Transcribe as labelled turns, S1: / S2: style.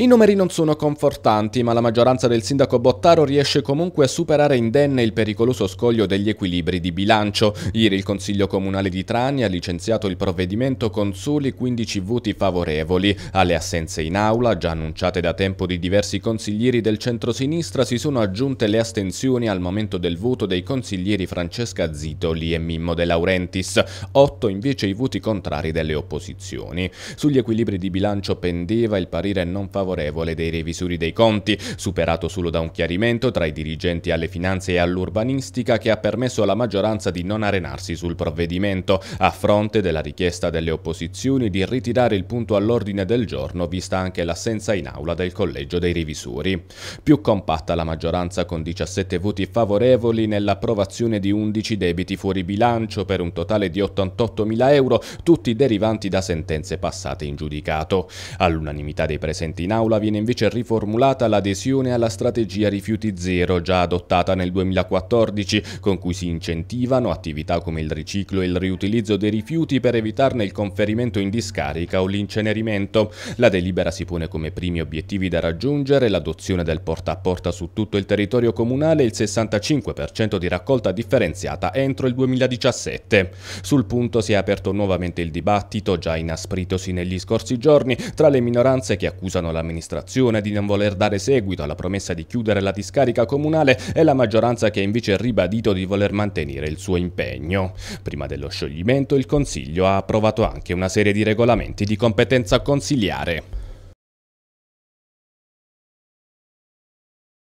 S1: I numeri non sono confortanti, ma la maggioranza del sindaco Bottaro riesce comunque a superare indenne il pericoloso scoglio degli equilibri di bilancio. Ieri il Consiglio Comunale di Trani ha licenziato il provvedimento con soli 15 voti favorevoli. Alle assenze in aula, già annunciate da tempo di diversi consiglieri del centro-sinistra, si sono aggiunte le astensioni al momento del voto dei consiglieri Francesca Zitoli e Mimmo De Laurentiis, 8 invece i voti contrari delle opposizioni. Sugli equilibri di bilancio pendeva il parere non favorevole favorevole dei revisori dei conti, superato solo da un chiarimento tra i dirigenti alle finanze e all'urbanistica che ha permesso alla maggioranza di non arenarsi sul provvedimento, a fronte della richiesta delle opposizioni di ritirare il punto all'ordine del giorno, vista anche l'assenza in aula del collegio dei revisori. Più compatta la maggioranza con 17 voti favorevoli nell'approvazione di 11 debiti fuori bilancio per un totale di 88 mila euro, tutti derivanti da sentenze passate in giudicato. All'unanimità dei presenti in aula Aula viene invece riformulata l'adesione alla strategia rifiuti zero già adottata nel 2014, con cui si incentivano attività come il riciclo e il riutilizzo dei rifiuti per evitarne il conferimento in discarica o l'incenerimento. La delibera si pone come primi obiettivi da raggiungere l'adozione del porta a porta su tutto il territorio comunale e il 65% di raccolta differenziata entro il 2017. Sul punto si è aperto nuovamente il dibattito, già inaspritosi negli scorsi giorni, tra le minoranze che accusano la l'amministrazione di non voler dare seguito alla promessa di chiudere la discarica comunale e la maggioranza che invece ha ribadito di voler mantenere il suo impegno. Prima dello scioglimento il Consiglio ha approvato anche una serie di regolamenti di competenza consigliare.